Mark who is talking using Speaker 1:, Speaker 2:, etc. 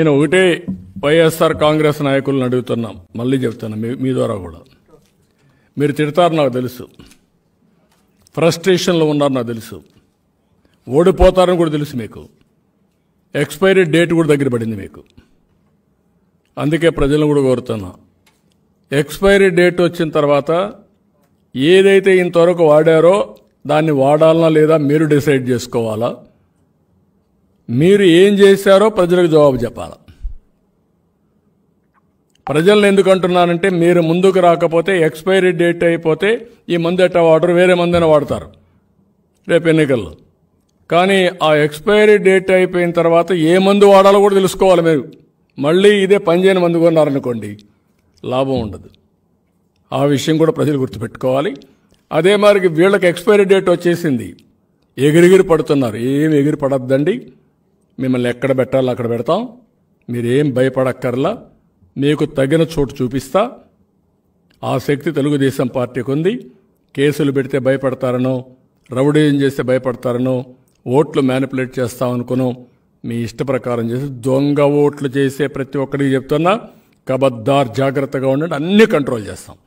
Speaker 1: నేను ఒకటే వైఎస్ఆర్ కాంగ్రెస్ నాయకులను అడుగుతున్నాం మళ్ళీ చెప్తున్నా మీ మీ ద్వారా కూడా మీరు తిడతారు నాకు తెలుసు ఫ్రస్ట్రేషన్లో ఉన్నారు నాకు తెలుసు ఓడిపోతారని కూడా తెలుసు మీకు ఎక్స్పైరీ డేట్ కూడా దగ్గర పడింది మీకు అందుకే ప్రజలను కూడా కోరుతున్నా ఎక్స్పైరీ డేట్ వచ్చిన తర్వాత ఏదైతే ఇంతవరకు వాడారో దాన్ని వాడాలనా లేదా మీరు డిసైడ్ చేసుకోవాలా మీరు ఏం చేశారో ప్రజలకు జవాబు చెప్పాలి ప్రజలను ఎందుకు అంటున్నానంటే మీరు ముందుకు రాకపోతే ఎక్స్పైరీ డేట్ అయిపోతే ఈ మందు ఎట్టా వాడరు వేరే మందైనా వాడతారు రేపు ఎన్నికల్లో కానీ ఆ ఎక్స్పైరీ డేట్ అయిపోయిన తర్వాత ఏ మందు వాడాలో కూడా తెలుసుకోవాలి మీరు మళ్ళీ ఇదే పనిచేయని మందు కొన్నారనుకోండి లాభం ఉండదు ఆ విషయం కూడా ప్రజలు గుర్తుపెట్టుకోవాలి అదే మరి వీళ్ళకి ఎక్స్పైరీ డేట్ వచ్చేసింది ఎగిరిగిరి పడుతున్నారు ఏమి ఎగిరి పడద్దండి మిమ్మల్ని ఎక్కడ పెట్టాలో అక్కడ పెడతాం మీరేం భయపడక్కర్లా మీకు తగిన చోటు చూపిస్తా ఆ శక్తి తెలుగుదేశం పార్టీకి ఉంది కేసులు పెడితే భయపడతారనో రౌడీజం చేస్తే భయపడతారనో ఓట్లు మ్యానిపులేట్ చేస్తామనుకును మీ ఇష్ట ప్రకారం చేసి దొంగ ఓట్లు చేసే ప్రతి ఒక్కరికి చెప్తున్నా కబద్దార్ జాగ్రత్తగా ఉండండి అన్నీ కంట్రోల్ చేస్తాం